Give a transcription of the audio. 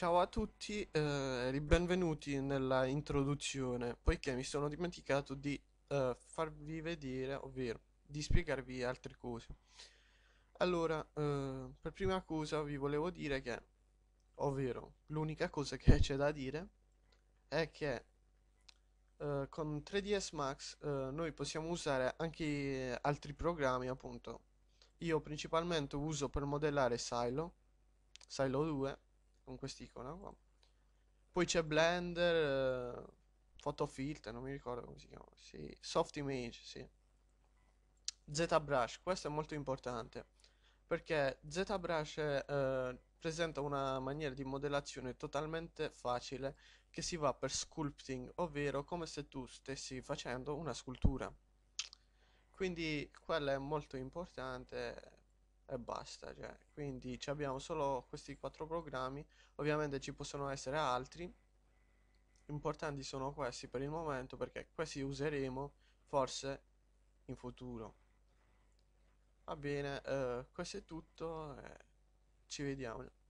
Ciao a tutti eh, e benvenuti nella introduzione, poiché mi sono dimenticato di eh, farvi vedere, ovvero di spiegarvi altre cose. Allora, eh, per prima cosa vi volevo dire che, ovvero, l'unica cosa che c'è da dire è che eh, con 3ds Max eh, noi possiamo usare anche altri programmi, appunto. Io principalmente uso per modellare Silo, Silo 2, con quest'icona qua. Poi c'è Blender, eh, Filter, non mi ricordo come si chiama, sì. Soft Image, sì. ZBrush, questo è molto importante perché ZBrush eh, presenta una maniera di modellazione totalmente facile che si va per sculpting, ovvero come se tu stessi facendo una scultura. Quindi quella è molto importante e basta. Cioè. Quindi abbiamo solo questi quattro programmi, ovviamente ci possono essere altri. Importanti sono questi per il momento perché questi useremo forse in futuro. Va bene, eh, questo è tutto, eh, ci vediamo.